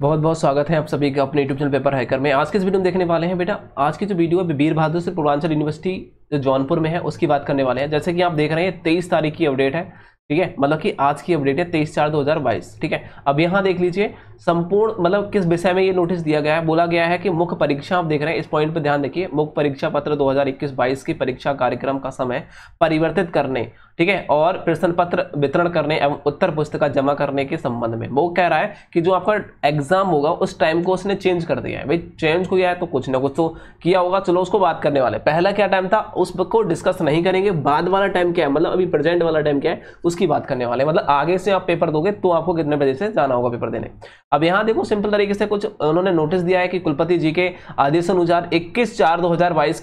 बहुत बहुत स्वागत है आप सभी का अपने यूट्यूब चैनल पेपर हैकर में आज के इस वीडियो में देखने वाले हैं बेटा आज की जो वीडियो है वीर बहादुर से पूर्वांचल यूनिवर्सिटी जो जौनपुर में है उसकी बात करने वाले हैं जैसे कि आप देख रहे हैं तेईस तारीख की अपडेट है ठीक है मतलब कि आज की अपडेट है तेईस चार दो हज़ार बाईस ठीक है अब यहाँ देख लीजिए संपूर्ण मतलब किस विषय में ये नोटिस दिया गया है बोला गया है कि मुख्य परीक्षा आप देख रहे हैं इस पॉइंट पर ध्यान देखिए मुख्य परीक्षा पत्र 2021-22 की परीक्षा कार्यक्रम का समय परिवर्तित करने ठीक है और प्रश्न पत्र वितरण करने एवं उत्तर पुस्तिका जमा करने के संबंध में वो कह रहा है कि जो आपका एग्जाम होगा उस टाइम को उसने चेंज कर दिया है भाई चेंज किया है तो कुछ ना कुछ तो किया होगा चलो उसको बात करने वाले पहला क्या टाइम था उसको डिस्कस नहीं करेंगे बाद वाला टाइम क्या है मतलब अभी प्रेजेंट वाला टाइम क्या है उसकी बात करने वाले मतलब आगे से आप पेपर दोगे तो आपको कितने बजे से जाना होगा पेपर देने अब यहाँ देखो सिंपल तरीके से कुछ उन्होंने नोटिस दिया है कि कुलपति जी के आदेश अनुसार इक्कीस चार दो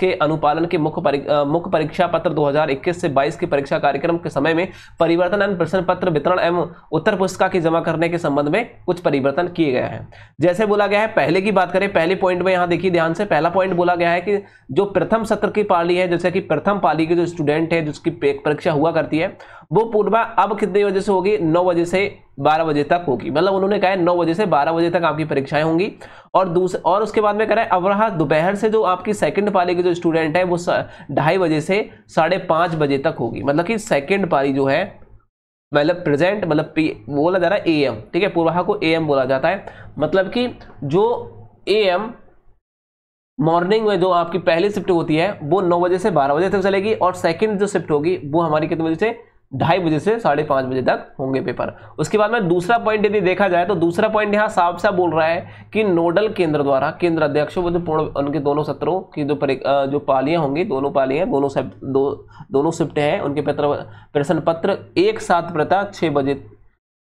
के अनुपालन के मुख्य मुख्य परीक्षा पत्र दो से बाईस की परीक्षा कार्य कार्यक्रम के समय में परिवर्तन एवं प्रश्न पत्र वितरण एवं उत्तर पुस्तिका की जमा करने के संबंध में कुछ परिवर्तन किए गए हैं जैसे बोला गया है पहले की बात करें पहले पॉइंट में यहाँ देखिए ध्यान से पहला पॉइंट बोला गया है कि जो प्रथम सत्र की पाली है जैसे कि प्रथम पाली के जो स्टूडेंट है जिसकी परीक्षा हुआ करती है वो पूर्वा अब कितने बजे से होगी नौ बजे से बारह बजे तक होगी मतलब उन्होंने कहा है नौ बजे से बारह बजे तक आपकी परीक्षाएं होंगी और दूसरे और उसके बाद में कह रहा है अब रहा दोपहर से जो आपकी सेकंड पारी की जो स्टूडेंट है वो ढाई बजे से साढ़े पाँच बजे तक होगी मतलब कि सेकंड पारी जो है मतलब प्रेजेंट मतलब पी बोला जा रहा है ए एम ठीक है पूर्वाह को ए एम बोला जाता है मतलब कि जो ए एम मॉर्निंग में जो आपकी पहली शिफ्ट होती है वो नौ बजे से बारह बजे तक चलेगी और सेकेंड जो शिफ्ट होगी वो हमारी कितने बजे से ढाई बजे से साढ़े पाँच बजे तक होंगे पेपर उसके बाद में दूसरा पॉइंट यदि देखा जाए तो दूसरा पॉइंट यहाँ साफ साफ बोल रहा है कि नोडल केंद्र द्वारा केंद्र अध्यक्ष वो जो पूर्ण उनके दोनों सत्रों की जो जो पालियाँ होंगी दोनों पालियाँ दोनों सब दो दोनों शिफ्ट हैं उनके पत्र प्रश्न पत्र एक साथ प्रता छः बजे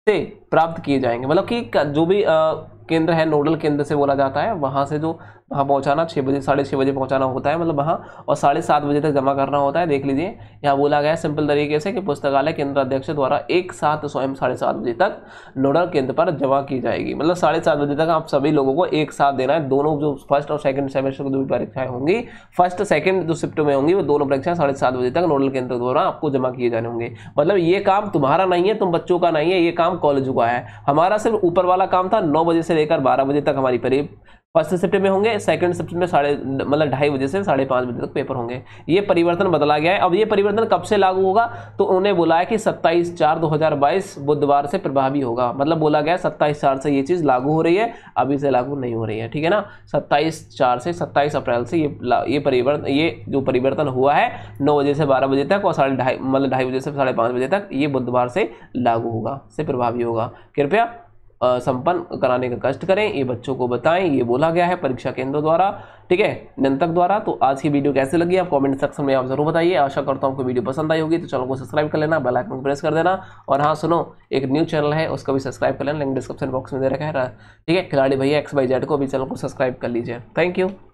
से प्राप्त किए जाएंगे मतलब कि जो भी आ, केंद्र है नोडल केंद्र से बोला जाता है वहाँ से जो वहाँ पहुँचाना छः बजे साढ़े छः बजे पहुँचाना होता है मतलब वहाँ और साढ़े सात बजे तक जमा करना होता है देख लीजिए यहाँ बोला गया है सिंपल तरीके से कि पुस्तकालय केंद्र अध्यक्ष द्वारा एक साथ स्वयं साढ़े सात बजे तक नोडल केंद्र पर जमा की जाएगी मतलब साढ़े सात बजे तक आप सभी लोगों को एक साथ देना है दोनों जो फर्स्ट और सेकेंड सेमेस्टर की जो भी परीक्षाएं होंगी फर्स्ट सेकेंड जो शिफ्ट में होंगी वो दोनों परीक्षाएं साढ़े सात बजे तक नोडल केंद्र द्वारा आपको जमा किए जाने होंगे मतलब ये काम तुम्हारा नहीं है तुम बच्चों का नहीं है ये काम कॉलेजों का हुआ है हमारा सिर्फ ऊपर वाला काम था नौ बजे से लेकर बारह बजे तक हमारी करीब फर्स्ट शिफ्ट में होंगे सेकंड शिफ्ट में साढ़े मतलब ढाई बजे से साढ़े पाँच बजे तक पेपर होंगे ये परिवर्तन बदला गया है अब ये परिवर्तन कब से लागू होगा तो उन्हें बोला है कि 27 चार 2022 बुधवार से प्रभावी होगा मतलब बोला गया है 27 चार से ये चीज़ लागू हो रही है अभी से लागू नहीं हो रही है ठीक है ना सत्ताईस चार से सत्ताईस अप्रैल से ये ये परिवर्तन ये जो परिवर्तन हुआ है नौ बजे से बारह बजे तक और साढ़े ढाई मतलब ढाई बजे से साढ़े बजे तक ये बुधवार से लागू होगा से प्रभावी होगा कृपया संपन्न कराने का कष्ट करें ये बच्चों को बताएं ये बोला गया है परीक्षा केंद्र द्वारा ठीक है निंतक द्वारा तो आज की वीडियो कैसे लगी आप कमेंट सेक्शन में आप जरूर बताइए आशा करता हूँ आपको वीडियो पसंद आई होगी तो चैनल को सब्सक्राइब कर लेना बेल आइकन को प्रेस कर देना और हाँ सुनो एक न्यू चैनल है उसका भी सब्सक्राइब कर लेना लिंक डिस्क्रिप्शन बॉक्स में दे रखा है ठीक है खिलाड़ी भैया एक्स बाई जेड को भी चैनल को सब्सक्राइब कर लीजिए थैंक यू